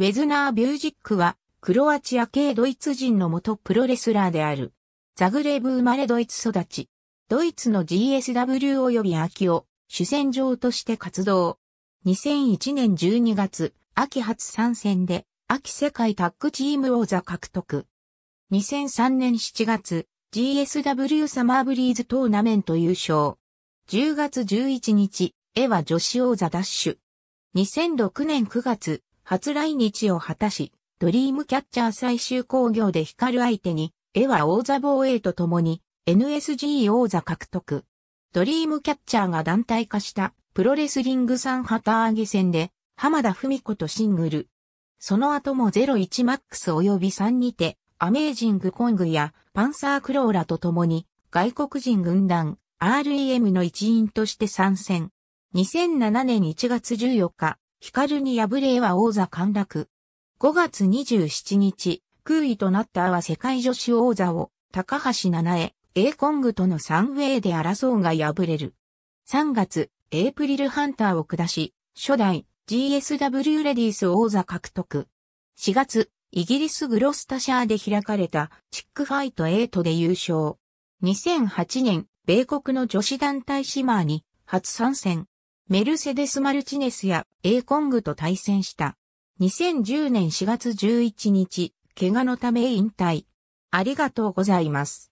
ウェズナー・ビュージックは、クロアチア系ドイツ人の元プロレスラーである。ザグレーブ生まれドイツ育ち。ドイツの GSW 及び秋を主戦場として活動。2001年12月、秋初参戦で、秋世界タッグチーム王座獲得。2003年7月、GSW サマーブリーズトーナメント優勝。10月11日、絵は女子王座ダッシュ。2006年9月、初来日を果たし、ドリームキャッチャー最終工業で光る相手に、絵は王座防衛とともに、NSG 王座獲得。ドリームキャッチャーが団体化したプロレスリング3旗揚げ戦で、浜田文子とシングル。その後も 01MAX 及び3にて、アメージングコングやパンサークローラと共に、外国人軍団 REM の一員として参戦。2007年1月14日、光に敗れは王座陥落。5月27日、空位となった阿は世界女子王座を、高橋七重、A コングとの3ウェイで争うが敗れる。3月、エイプリルハンターを下し、初代 GSW レディース王座獲得。4月、イギリスグロスタシャーで開かれたチックファイト8で優勝。2008年、米国の女子団体シマーに初参戦。メルセデス・マルチネスやエーコングと対戦した。2010年4月11日、怪我のため引退。ありがとうございます。